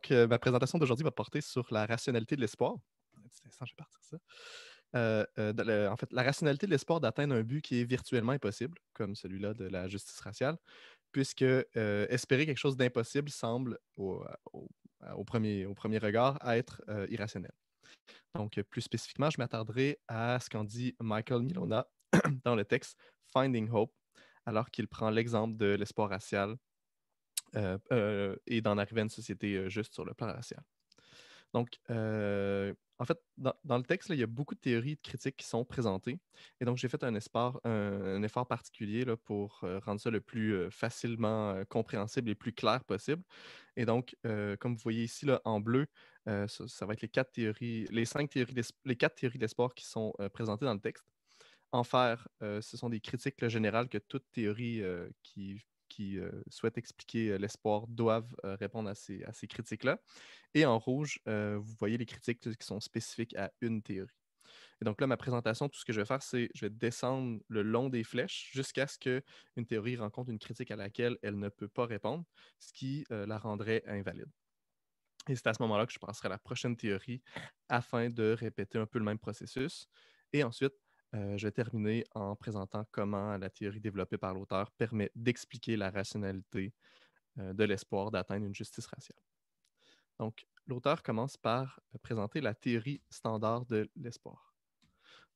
Donc, euh, ma présentation d'aujourd'hui va porter sur la rationalité de l'espoir. partir ça. Euh, euh, en fait, la rationalité de l'espoir d'atteindre un but qui est virtuellement impossible, comme celui-là de la justice raciale, puisque espérer quelque chose d'impossible semble, au, premier, au premier regard, être irrationnel. Donc, plus spécifiquement, je m'attarderai à ce qu'en dit Michael Milona dans le texte Finding Hope, alors qu'il prend l'exemple de l'espoir racial euh, euh, et d'en arriver à une société euh, juste sur le plan racial. Donc, en fait, dans, le texte, il y a beaucoup de théories de critiques qui sont présentées. Et donc, j'ai fait un, effort particulier pour rendre ça le plus facilement compréhensible et plus clair possible. Et donc, comme vous voyez ici en bleu, ça, va être les quatre théories, les cinq théories, les quatre théories d'espoir qui sont présentées dans le texte. En faire, ce sont des critiques générales que toute théorie qui qui euh, souhaitent expliquer euh, l'espoir doivent euh, répondre à ces, à ces critiques-là. Et en rouge, vous voyez les critiques qui sont spécifiques à une théorie. Et donc là, ma présentation, tout ce que je vais faire, c'est je vais descendre le long des flèches jusqu'à ce qu'une théorie rencontre une critique à laquelle elle ne peut pas répondre, ce qui la rendrait invalide. Et c'est à ce moment-là que je passerai à la prochaine théorie afin de répéter un peu le même processus. Et ensuite, je vais terminer en présentant comment la théorie développée par l'auteur permet d'expliquer la rationalité de l'espoir d'atteindre une justice raciale. Donc, l'auteur commence par présenter la théorie standard de l'espoir.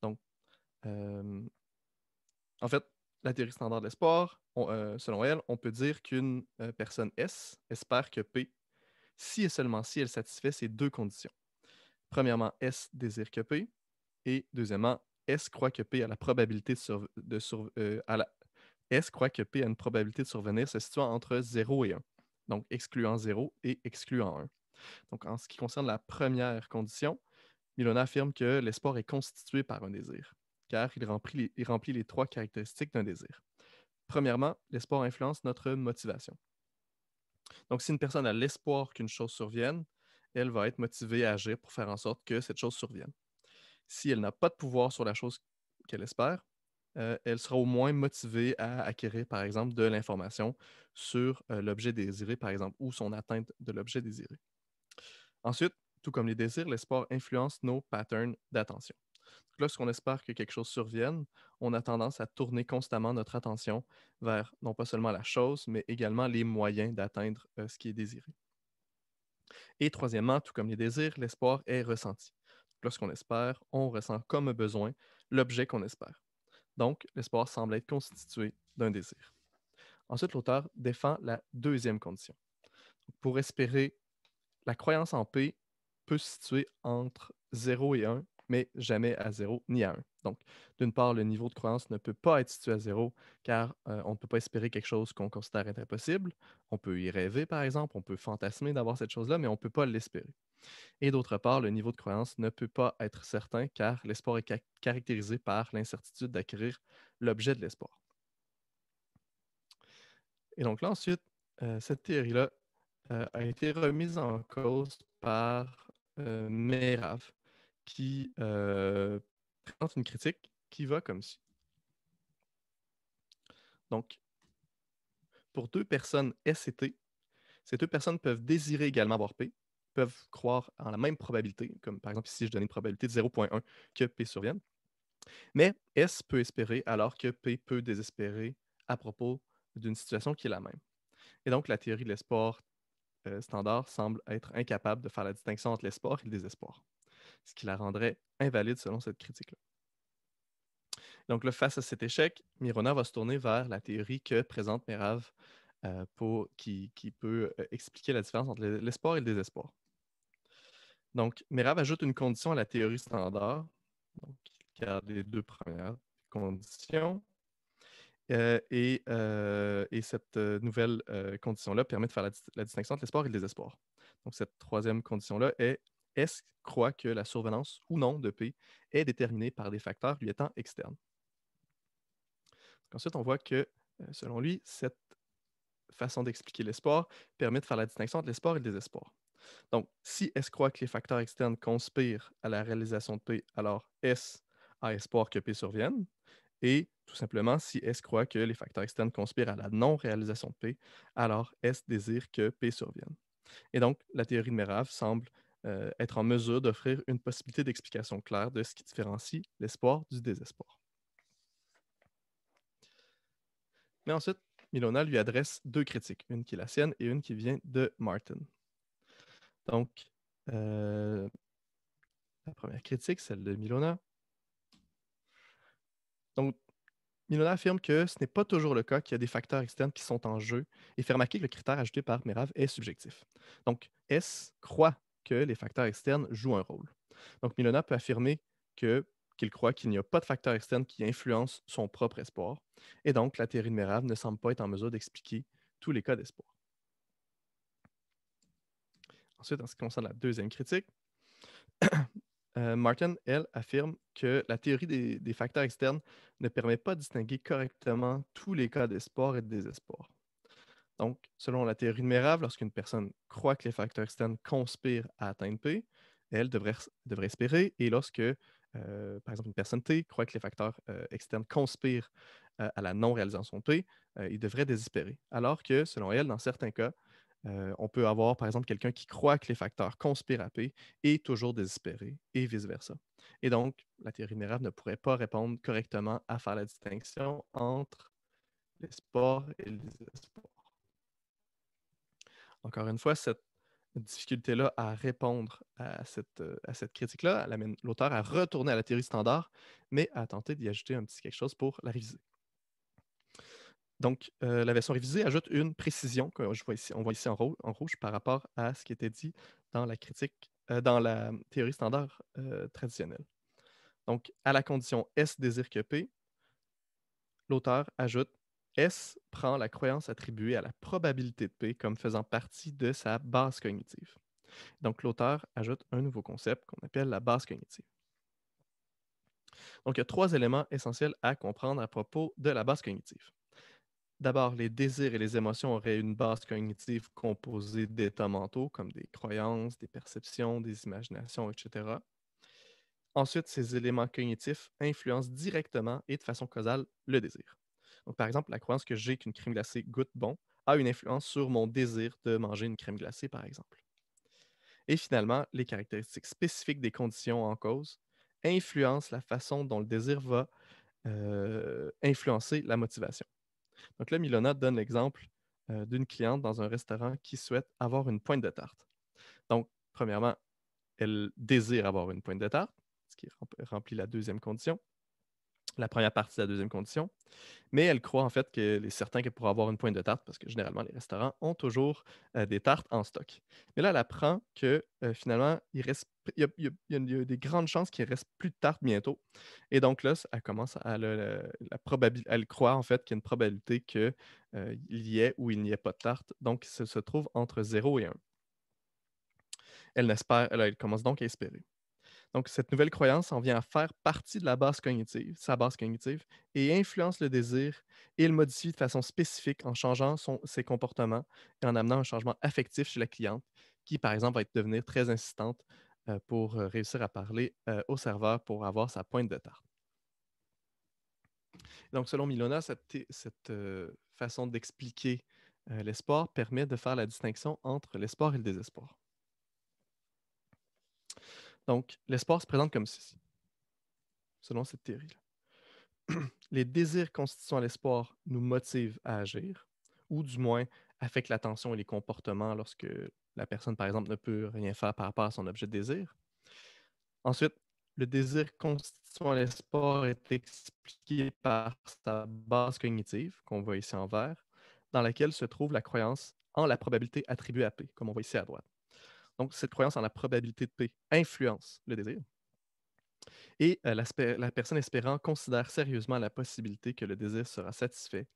Donc, en fait, la théorie standard de l'espoir, selon elle, on peut dire qu'une personne S espère que P, si et seulement si elle satisfait ces deux conditions. Premièrement, S désire que P, et deuxièmement, S croit que P a la probabilité euh, croit que P a une probabilité de survenir se situant entre 0 et 1, donc excluant 0 et excluant 1. Donc, en ce qui concerne la première condition, Milona affirme que l'espoir est constitué par un désir, car il remplit les trois caractéristiques d'un désir. Premièrement, l'espoir influence notre motivation. Donc, si une personne a l'espoir qu'une chose survienne, elle va être motivée à agir pour faire en sorte que cette chose survienne si elle n'a pas de pouvoir sur la chose qu'elle espère, euh, elle sera au moins motivée à acquérir, par exemple, de l'information sur euh, l'objet désiré, par exemple, ou son atteinte de l'objet désiré. Ensuite, tout comme les désirs, l'espoir influence nos patterns d'attention. Lorsqu'on espère que quelque chose survienne, on a tendance à tourner constamment notre attention vers non pas seulement la chose, mais également les moyens d'atteindre euh, ce qui est désiré. Et troisièmement, tout comme les désirs, l'espoir est ressenti lorsqu'on espère, on ressent comme besoin l'objet qu'on espère. Donc, l'espoir semble être constitué d'un désir. Ensuite, l'auteur défend la deuxième condition. Pour espérer, la croyance en P peut se situer entre 0 et 1, mais jamais à 0 ni à 1. Donc, d'une part, le niveau de croyance ne peut pas être situé à 0 car euh, on ne peut pas espérer quelque chose qu'on considère être impossible. On peut y rêver, par exemple, on peut fantasmer d'avoir cette chose-là, mais on ne peut pas l'espérer. Et d'autre part, le niveau de croyance ne peut pas être certain car l'espoir est caractérisé par l'incertitude d'acquérir l'objet de l'espoir. Et donc là, ensuite, euh, cette théorie-là euh, a été remise en cause par euh, Merav, qui présente une critique qui va comme suit. Donc, pour deux personnes S et T, ces deux personnes peuvent désirer également avoir P, peuvent croire en la même probabilité, comme par exemple ici, je donne une probabilité de 0.1 que P survienne. Mais S peut espérer alors que P peut désespérer à propos d'une situation qui est la même. Et donc, la théorie de l'espoir euh, standard semble être incapable de faire la distinction entre l'espoir et le désespoir, ce qui la rendrait invalide selon cette critique-là. Donc, là, face à cet échec, Mirona va se tourner vers la théorie que présente Merav euh, qui, peut euh, expliquer la différence entre l'espoir et le désespoir. Donc, Merav ajoute une condition à la théorie standard, donc a les deux premières conditions. Euh, euh, et, cette euh, nouvelle condition-là permet de faire la, distinction entre l'espoir et le désespoir. Donc, cette troisième condition-là est est-ce croit que la survenance ou non de P est déterminée par des facteurs lui étant externes? ensuite, on voit que, selon lui, cette façon d'expliquer l'espoir permet de faire la distinction entre l'espoir et le désespoir. Donc, si S croit que les facteurs externes conspirent à la réalisation de P, alors S a espoir que P survienne. Et tout simplement, si S croit que les facteurs externes conspirent à la non-réalisation de P, alors S désire que P survienne. Et donc, la théorie de Mérav semble euh, être en mesure d'offrir une possibilité d'explication claire de ce qui différencie l'espoir du désespoir. Mais ensuite, Milona lui adresse deux critiques, une qui est la sienne et une qui vient de Martin. Donc, euh, la première critique, celle de Milona. Donc, Milona affirme que ce n'est pas toujours le cas, qu'il y a des facteurs externes qui sont en jeu et fait remarquer que le critère ajouté par Merav est subjectif. Donc, S croit que les facteurs externes jouent un rôle. Donc, Milona peut affirmer qu'il croit qu'il n'y a pas de facteurs externes qui influencent son propre espoir. Et donc, la théorie de Merav ne semble pas être en mesure d'expliquer tous les cas d'espoir. Ensuite, en ce qui concerne la deuxième critique, euh, Martin, elle, affirme que la théorie des, facteurs externes ne permet pas de distinguer correctement tous les cas d'espoir et de désespoir. Donc, selon la théorie de numérable, lorsqu'une personne croit que les facteurs externes conspirent à atteindre P, elle devrait, espérer, et lorsque, euh, par exemple, une personne T croit que les facteurs euh, externes conspirent à la non-réalisation de P, il devrait désespérer. Alors que, selon elle, dans certains cas, on peut avoir, par exemple, quelqu'un qui croit que les facteurs conspirent est toujours désespéré et vice-versa. Et donc, la théorie minérale ne pourrait pas répondre correctement à faire la distinction entre l'espoir et le désespoir. Encore une fois, cette difficulté-là à répondre à cette, à cette critique-là l'auteur à retourner à la théorie standard, mais à tenter d'y ajouter un petit quelque chose pour la réviser. Donc, euh, la version révisée ajoute une précision que je vois ici, on voit ici en, rouge, par rapport à ce qui était dit dans la critique, euh, dans la théorie standard euh, traditionnelle. Donc, à la condition S désire que P, l'auteur ajoute S prend la croyance attribuée à la probabilité de P comme faisant partie de sa base cognitive. Donc, l'auteur ajoute un nouveau concept qu'on appelle la base cognitive. Donc, il y a trois éléments essentiels à comprendre à propos de la base cognitive. D'abord, les désirs et les émotions auraient une base cognitive composée d'états mentaux, comme des croyances, des perceptions, des imaginations, etc. Ensuite, ces éléments cognitifs influencent directement et de façon causale le désir. par exemple, la croyance que j'ai qu'une crème glacée goûte bon a une influence sur mon désir de manger une crème glacée, par exemple. Et finalement, les caractéristiques spécifiques des conditions en cause influencent la façon dont le désir va euh, influencer la motivation. Donc là, Milona donne l'exemple euh, d'une cliente dans un restaurant qui souhaite avoir une pointe de tarte. Donc, premièrement, elle désire avoir une pointe de tarte, ce qui remplit la deuxième condition la première partie de la deuxième condition. Mais elle croit en fait qu'elle est certain qu'elle pourra avoir une pointe de tarte parce que généralement les restaurants ont toujours euh, des tartes en stock. Mais là, elle apprend que euh, finalement, il, reste, y a, des grandes chances qu'il ne reste plus de tarte bientôt. Et donc là, elle commence à la, elle croit en fait qu'il y a une probabilité qu'il euh, il y ait ou il n'y ait pas de tarte. Donc, ça se trouve entre 0 et 1. Elle, elle commence donc à espérer. Donc, cette nouvelle croyance en vient à faire partie de la base cognitive, sa base cognitive, et influence le désir et le modifie de façon spécifique en changeant ses comportements et en amenant un changement affectif chez la cliente, qui, par exemple, va être, devenir très insistante euh, pour euh, réussir à parler euh, au serveur pour avoir sa pointe de tarte. Donc, selon Milona, cette, façon d'expliquer l'espoir permet de faire la distinction entre l'espoir et le désespoir. Donc, l'espoir se présente comme ceci, selon cette théorie. -là. Les désirs constituant l'espoir nous motivent à agir, ou du moins affectent l'attention et les comportements lorsque la personne, par exemple, ne peut rien faire par rapport à son objet de désir. Ensuite, le désir constituant l'espoir est expliqué par sa base cognitive, qu'on voit ici en vert, dans laquelle se trouve la croyance en la probabilité attribuée à P, comme on voit ici à droite. Donc, cette croyance en la probabilité de paix influence le désir. Et euh, la personne espérant considère sérieusement la possibilité que le désir sera satisfait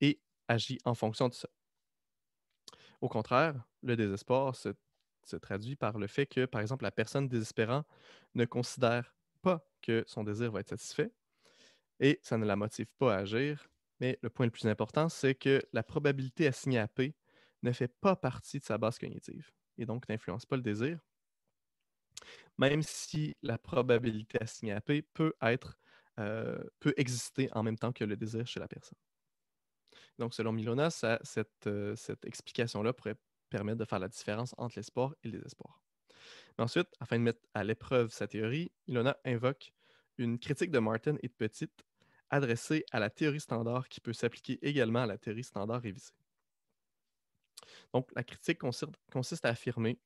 et agit en fonction de ça. Au contraire, le désespoir se, se traduit par le fait que, par exemple, la personne désespérant ne considère pas que son désir va être satisfait et ça ne la motive pas à agir. Mais le point le plus important, c'est que la probabilité assignée à P ne fait pas partie de sa base cognitive et donc n'influence pas le désir, même si la probabilité assignée à P peut, être, euh, peut exister en même temps que le désir chez la personne. Donc, selon Milona, cette, euh, cette explication-là pourrait permettre de faire la différence entre l'espoir et le désespoir. ensuite, afin de mettre à l'épreuve sa théorie, Milona invoque une critique de Martin et de Petit adressée à la théorie standard qui peut s'appliquer également à la théorie standard révisée. Donc, la critique consiste à affirmer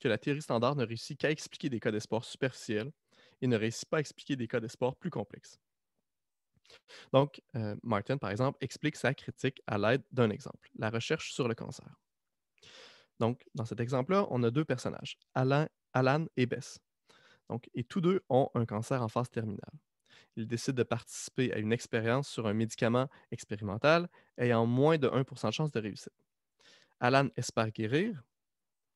que la théorie standard ne réussit qu'à expliquer des cas d'espoir superficiels et ne réussit pas à expliquer des cas d'espoir plus complexes. Donc, euh, Martin, par exemple, explique sa critique à l'aide d'un exemple, la recherche sur le cancer. Donc, dans cet exemple-là, on a deux personnages, Alan, Alan et Bess. Donc, et tous deux ont un cancer en phase terminale. Ils décident de participer à une expérience sur un médicament expérimental ayant moins de 1 de chance de réussir. Alan espère guérir,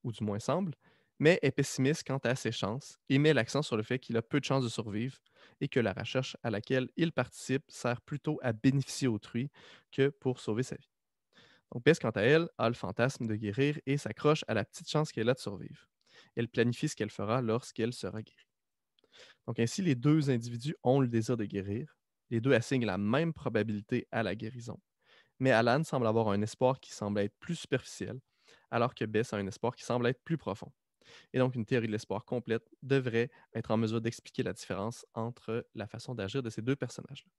ou du moins semble, mais est pessimiste quant à ses chances et met l'accent sur le fait qu'il a peu de chances de survivre et que la recherche à laquelle il participe sert plutôt à bénéficier autrui que pour sauver sa vie. Donc Bess, quant à elle, a le fantasme de guérir et s'accroche à la petite chance qu'elle a de survivre. Elle planifie ce qu'elle fera lorsqu'elle sera guérie. Donc ainsi, les deux individus ont le désir de guérir, les deux assignent la même probabilité à la guérison, mais Alan semble avoir un espoir qui semble être plus superficiel, alors que Bess a un espoir qui semble être plus profond. Et donc, une théorie de l'espoir complète devrait être en mesure d'expliquer la différence entre la façon d'agir de ces deux personnages. -là.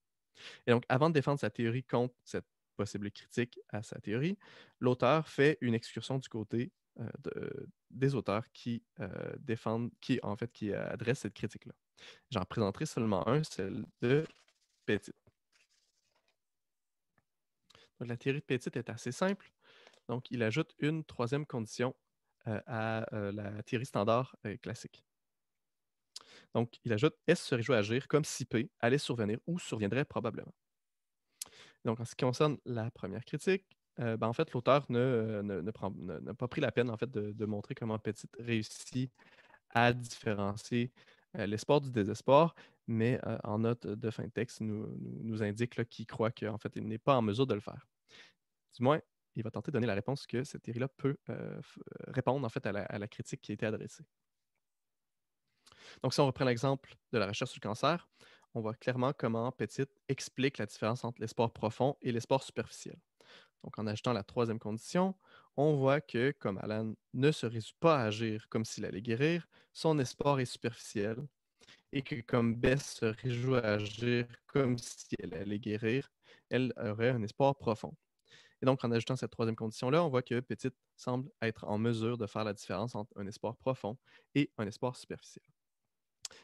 Et donc, avant de défendre sa théorie contre cette possible critique à sa théorie, l'auteur fait une excursion du côté euh, des auteurs qui euh, défendent, qui en fait, qui adressent cette critique-là. J'en présenterai seulement un, celle de Petit la théorie de Petit est assez simple. Donc, il ajoute une troisième condition euh, à euh, la théorie standard euh, classique. Donc, il ajoute S serait joué à agir comme si P allait survenir ou surviendrait probablement. Donc, en ce qui concerne la première critique, ben, en fait, l'auteur n'a pas pris la peine en fait, de, montrer comment Petit réussit à différencier l'espoir du désespoir, mais en note de fin de texte, nous, nous, indique qu'il croit qu'en fait, il n'est pas en mesure de le faire. Du moins, il va tenter de donner la réponse que cette théorie-là peut euh, euh, répondre en fait à la, critique qui a été adressée. Donc, si on reprend l'exemple de la recherche sur le cancer, on voit clairement comment Petit explique la différence entre l'espoir profond et l'espoir superficiel. Donc, en ajoutant la troisième condition, on voit que, comme Alan ne se résout pas à agir comme s'il allait guérir, son espoir est superficiel et que, comme Bess se réjouit à agir comme si elle allait guérir, elle aurait un espoir profond. Et donc, en ajoutant cette troisième condition-là, on voit que Petit semble être en mesure de faire la différence entre un espoir profond et un espoir superficiel.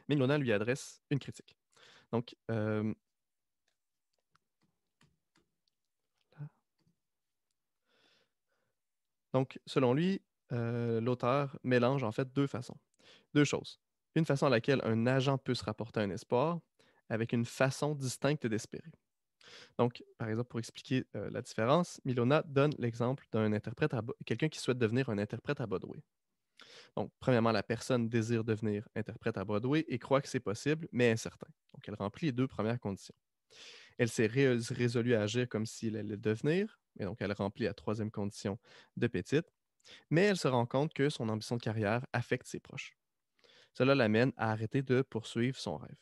Mais Lona lui adresse une critique. Donc, euh, selon lui, euh, l'auteur mélange en fait deux façons. Deux choses. Une façon à laquelle un agent peut se rapporter à un espoir avec une façon distincte d'espérer. Donc, par exemple, pour expliquer euh, la différence, Milona donne l'exemple d'un interprète à quelqu'un qui souhaite devenir un interprète à Broadway. Donc, premièrement, la personne désire devenir interprète à Broadway et croit que c'est possible, mais incertain. Donc, elle remplit les deux premières conditions. Elle s'est résolue à agir comme s'il allait le devenir, et donc elle remplit la troisième condition de Petite, mais elle se rend compte que son ambition de carrière affecte ses proches. Cela l'amène à arrêter de poursuivre son rêve.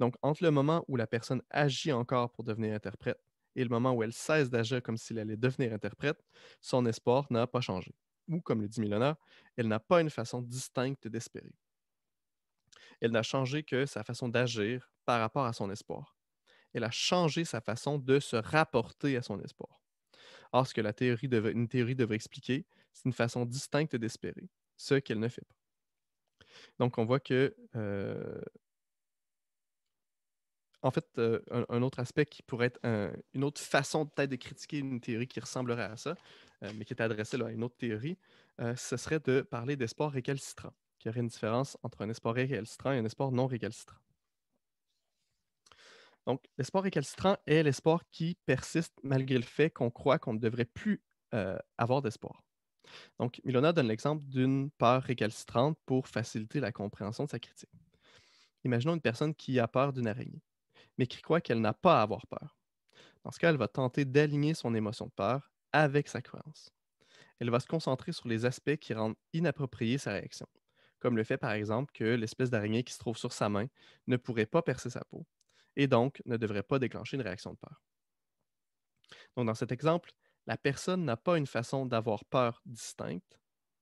Donc, entre le moment où la personne agit encore pour devenir interprète et le moment où elle cesse d'agir comme s'il allait devenir interprète, son espoir n'a pas changé. Ou, comme le dit Milona, elle n'a pas une façon distincte d'espérer. Elle n'a changé que sa façon d'agir par rapport à son espoir. Elle a changé sa façon de se rapporter à son espoir. Or, ce que la théorie une théorie devrait expliquer, c'est une façon distincte d'espérer, ce qu'elle ne fait pas. Donc, on voit que euh, en fait, euh, un, autre aspect qui pourrait être une autre façon peut-être de critiquer une théorie qui ressemblerait à ça, euh, mais qui est adressée à une autre théorie, euh, ce serait de parler d'espoir récalcitrant, qu'il y aurait une différence entre un espoir récalcitrant et un espoir non récalcitrant. Donc, l'espoir récalcitrant est l'espoir qui persiste malgré le fait qu'on croit qu'on ne devrait plus avoir d'espoir. Donc, Milona donne l'exemple d'une peur récalcitrante pour faciliter la compréhension de sa critique. Imaginons une personne qui a peur d'une araignée mais qui croit qu'elle n'a pas à avoir peur. Dans ce cas, elle va tenter d'aligner son émotion de peur avec sa croyance. Elle va se concentrer sur les aspects qui rendent inappropriée sa réaction, comme le fait par exemple que l'espèce d'araignée qui se trouve sur sa main ne pourrait pas percer sa peau et donc ne devrait pas déclencher une réaction de peur. dans cet exemple, la personne n'a pas une façon d'avoir peur distincte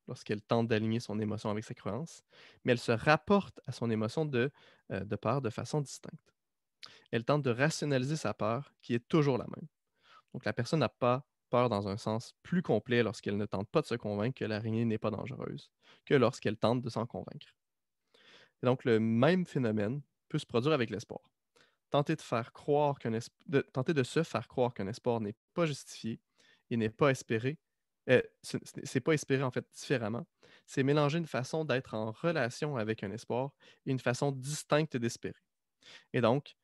lorsqu'elle tente d'aligner son émotion avec sa croyance, mais elle se rapporte à son émotion de, euh, de peur de façon distincte elle tente de rationaliser sa peur, qui est toujours la même. Donc la personne n'a pas peur dans un sens plus complet lorsqu'elle ne tente pas de se convaincre que l'araignée n'est pas dangereuse que lorsqu'elle tente de s'en convaincre. Et donc le même phénomène peut se produire avec l'espoir. Tenter de, faire croire tenter de se faire croire qu'un espoir n'est pas justifié et n'est pas espéré, euh, c'est pas espéré en fait différemment, c'est mélanger une façon d'être en relation avec un espoir et une façon distincte d'espérer. Et donc,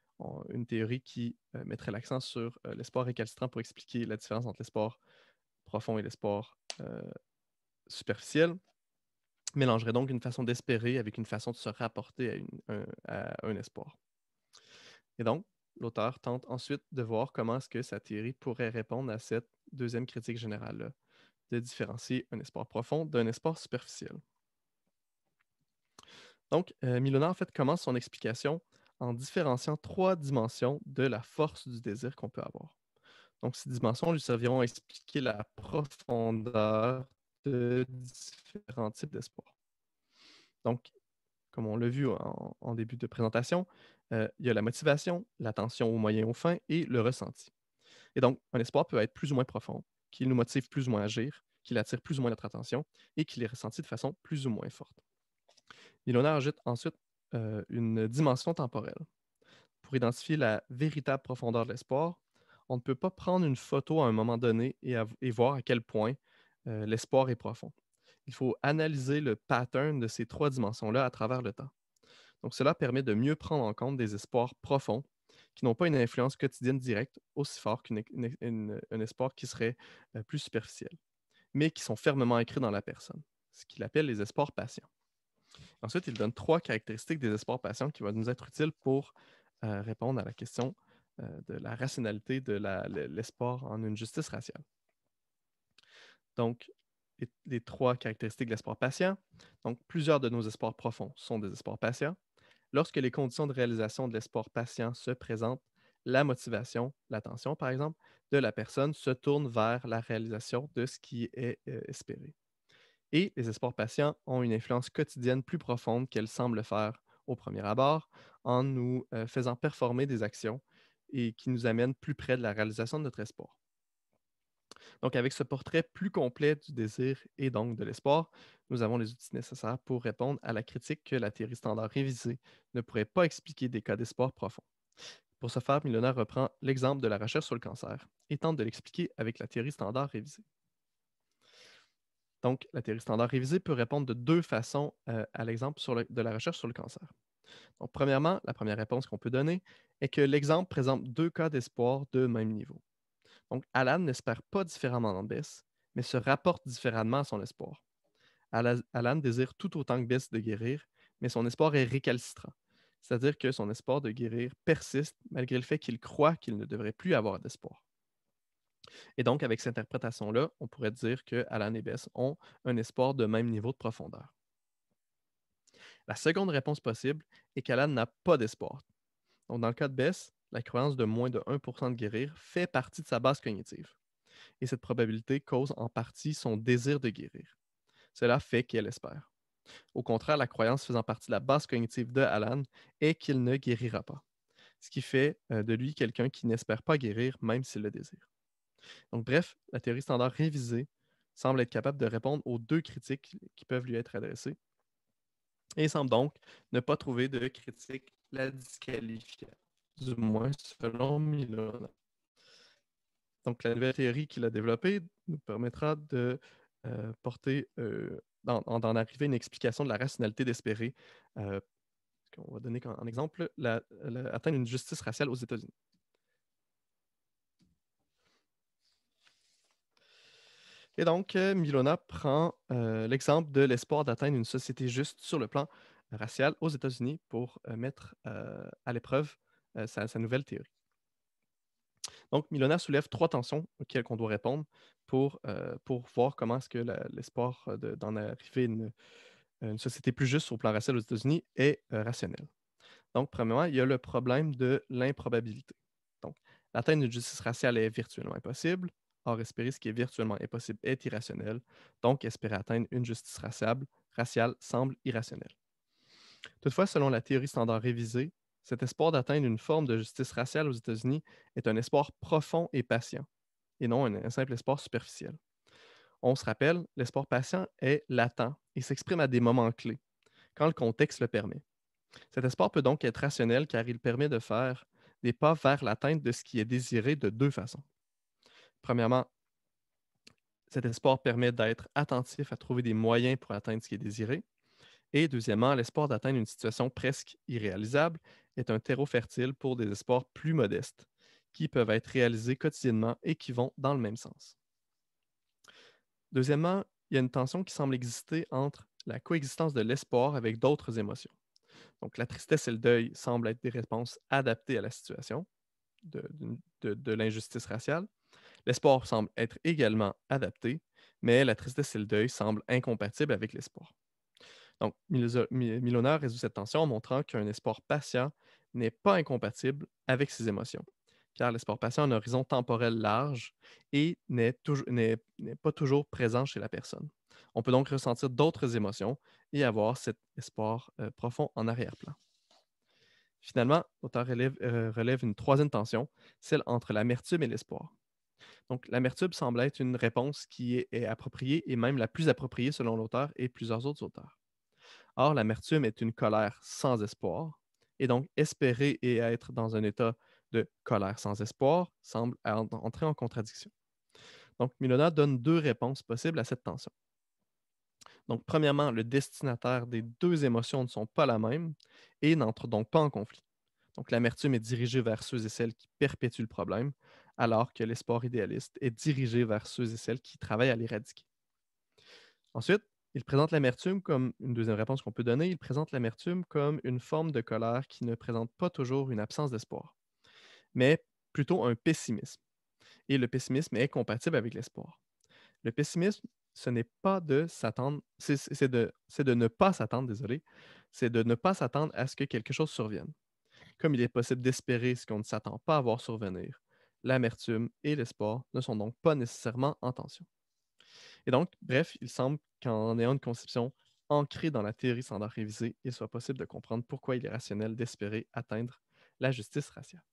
une théorie qui euh, mettrait l'accent sur euh, l'espoir récalcitrant pour expliquer la différence entre l'espoir profond et l'espoir euh, superficiel, mélangerait donc une façon d'espérer avec une façon de se rapporter à, un, espoir. Et donc, l'auteur tente ensuite de voir comment est-ce que sa théorie pourrait répondre à cette deuxième critique générale de différencier un espoir profond d'un espoir superficiel. Donc, Milona, en fait, commence son explication en différenciant trois dimensions de la force du désir qu'on peut avoir. Donc, ces dimensions lui serviront à expliquer la profondeur de différents types d'espoir. Donc, comme on l'a vu en, début de présentation, euh, il y a la motivation, l'attention aux moyens, aux fin, et le ressenti. Et donc, un espoir peut être plus ou moins profond, qu'il nous motive plus ou moins à agir, qu'il attire plus ou moins notre attention et qu'il est ressenti de façon plus ou moins forte. Milona ajoute ensuite euh, une dimension temporelle. Pour identifier la véritable profondeur de l'espoir, on ne peut pas prendre une photo à un moment donné et, voir à quel point euh, l'espoir est profond. Il faut analyser le pattern de ces trois dimensions-là à travers le temps. Donc, cela permet de mieux prendre en compte des espoirs profonds qui n'ont pas une influence quotidienne directe aussi forte qu'un espoir qui serait euh, plus superficiel, mais qui sont fermement écrits dans la personne, ce qu'il appelle les espoirs patients. Ensuite, il donne trois caractéristiques des espoirs patients qui vont nous être utiles pour euh, répondre à la question euh, de la rationalité de l'espoir en une justice raciale. Donc, les, trois caractéristiques de l'espoir patient. Donc, plusieurs de nos espoirs profonds sont des espoirs patients. Lorsque les conditions de réalisation de l'espoir patient se présentent, la motivation, l'attention par exemple, de la personne se tourne vers la réalisation de ce qui est euh, espéré. Et les espoirs patients ont une influence quotidienne plus profonde qu'elles semblent faire au premier abord en nous faisant performer des actions et qui nous amènent plus près de la réalisation de notre espoir. Donc, avec ce portrait plus complet du désir et donc de l'espoir, nous avons les outils nécessaires pour répondre à la critique que la théorie standard révisée ne pourrait pas expliquer des cas d'espoir profond. Pour ce faire, Milona reprend l'exemple de la recherche sur le cancer et tente de l'expliquer avec la théorie standard révisée. Donc, la théorie standard révisée peut répondre de deux façons euh, à l'exemple de la recherche sur le cancer. Donc, premièrement, la première réponse qu'on peut donner est que l'exemple présente deux cas d'espoir de même niveau. Donc, Alan n'espère pas différemment dans Bess, mais se rapporte différemment à son espoir. Alan désire tout autant que Bess de guérir, mais son espoir est récalcitrant. C'est-à-dire que son espoir de guérir persiste malgré le fait qu'il croit qu'il ne devrait plus avoir d'espoir. Et donc, avec cette interprétation-là, on pourrait dire que Alan et Bess ont un espoir de même niveau de profondeur. La seconde réponse possible est qu'Alan n'a pas d'espoir. Donc, dans le cas de Bess, la croyance de moins de 1 de guérir fait partie de sa base cognitive. Et cette probabilité cause en partie son désir de guérir. Cela fait qu'elle espère. Au contraire, la croyance faisant partie de la base cognitive de Alan est qu'il ne guérira pas, ce qui fait euh, de lui quelqu'un qui n'espère pas guérir même s'il le désire. Donc, bref, la théorie standard révisée semble être capable de répondre aux deux critiques qui peuvent lui être adressées et semble donc ne pas trouver de critique la disqualifier. du moins selon Milan. Donc, la nouvelle théorie qu'il a développée nous permettra de euh, porter, euh, d'en arriver à une explication de la rationalité d'espérer. Euh, on va donner en, exemple, la, atteindre une justice raciale aux États-Unis. Et donc, euh, Milona prend euh, l'exemple de l'espoir d'atteindre une société juste sur le plan euh, racial aux États-Unis pour mettre à l'épreuve sa, nouvelle théorie. Donc, Milona soulève trois tensions auxquelles on doit répondre pour, pour voir comment est-ce que l'espoir d'en arriver à une société plus juste sur le plan racial aux États-Unis est rationnel. Donc, premièrement, il y a le problème de l'improbabilité. Donc, l'atteinte d'une justice raciale est virtuellement impossible. Or, espérer ce qui est virtuellement impossible est irrationnel. Donc, espérer atteindre une justice raciale, semble irrationnel. Toutefois, selon la théorie standard révisée, cet espoir d'atteindre une forme de justice raciale aux États-Unis est un espoir profond et patient, et non un, un simple espoir superficiel. On se rappelle, l'espoir patient est latent et s'exprime à des moments clés, quand le contexte le permet. Cet espoir peut donc être rationnel car il permet de faire des pas vers l'atteinte de ce qui est désiré de deux façons. Premièrement, cet espoir permet d'être attentif à trouver des moyens pour atteindre ce qui est désiré. Et deuxièmement, l'espoir d'atteindre une situation presque irréalisable est un terreau fertile pour des espoirs plus modestes qui peuvent être réalisés quotidiennement et qui vont dans le même sens. Deuxièmement, il y a une tension qui semble exister entre la coexistence de l'espoir avec d'autres émotions. Donc la tristesse et le deuil semblent être des réponses adaptées à la situation de, l'injustice raciale, L'espoir semble être également adapté, mais la tristesse et le deuil semblent incompatibles avec l'espoir. Donc, Milona résout cette tension en montrant qu'un espoir patient n'est pas incompatible avec ses émotions, car l'espoir patient a un horizon temporel large et n'est, pas toujours présent chez la personne. On peut donc ressentir d'autres émotions et avoir cet espoir euh, profond en arrière-plan. Finalement, l'auteur euh, relève une troisième tension, celle entre l'amertume et l'espoir. Donc, l'amertume semble être une réponse qui est, appropriée et même la plus appropriée selon l'auteur et plusieurs autres auteurs. Or, l'amertume est une colère sans espoir, et donc espérer et être dans un état de colère sans espoir semble entrer en contradiction. Donc, Milona donne deux réponses possibles à cette tension. Donc, premièrement, le destinataire des deux émotions ne sont pas la même et n'entrent donc pas en conflit. Donc, l'amertume est dirigée vers ceux et celles qui perpétuent le problème, alors que l'espoir idéaliste est dirigé vers ceux et celles qui travaillent à l'éradiquer. Ensuite, il présente l'amertume comme une deuxième réponse qu'on peut donner, il présente l'amertume comme une forme de colère qui ne présente pas toujours une absence d'espoir, mais plutôt un pessimisme. Et le pessimisme est compatible avec l'espoir. Le pessimisme, ce n'est pas de s'attendre, c'est de, ne pas s'attendre, désolé, c'est de ne pas s'attendre à ce que quelque chose survienne. Comme il est possible d'espérer ce qu'on ne s'attend pas à voir survenir, l'amertume et l'espoir ne sont donc pas nécessairement en tension. Et donc, bref, il semble qu'en ayant une conception ancrée dans la théorie standard révisée, il soit possible de comprendre pourquoi il est rationnel d'espérer atteindre la justice raciale.